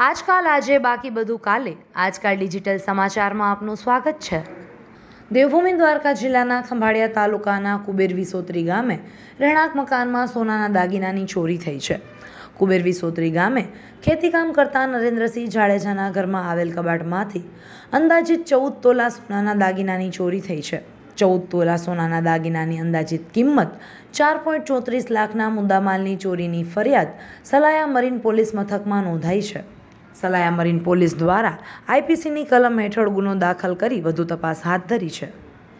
આજકાલ આજે બાકી બધું કાલે આજકાલ ડિજિટલ સમાચારમાં આપનું સ્વાગત છે દેવભૂમિ દ્વારકા જિલ્લાના ખંભાળિયા તાલુકાના કુબેર ગામે રહેણાંક મકાનમાં સોનાના દાગીનાની ચોરી થઈ છે કુબેર ગામે ખેતીકામ કરતા નરેન્દ્રસિંહ જાડેજાના ઘરમાં આવેલ કબાટમાંથી અંદાજિત ચૌદ તોલા સોનાના દાગીનાની ચોરી થઈ છે ચૌદ તોલા સોનાના દાગીનાની અંદાજિત કિંમત ચાર પોઈન્ટ ચોત્રીસ લાખના મુદ્દામાલની ચોરીની ફરિયાદ સલાયા મરીન પોલીસ મથકમાં નોંધાઈ છે સલાયા મરીન પોલીસ દ્વારા આઈપીસીની કલમ હેઠળ ગુનો દાખલ કરી વધુ તપાસ હાથ ધરી છે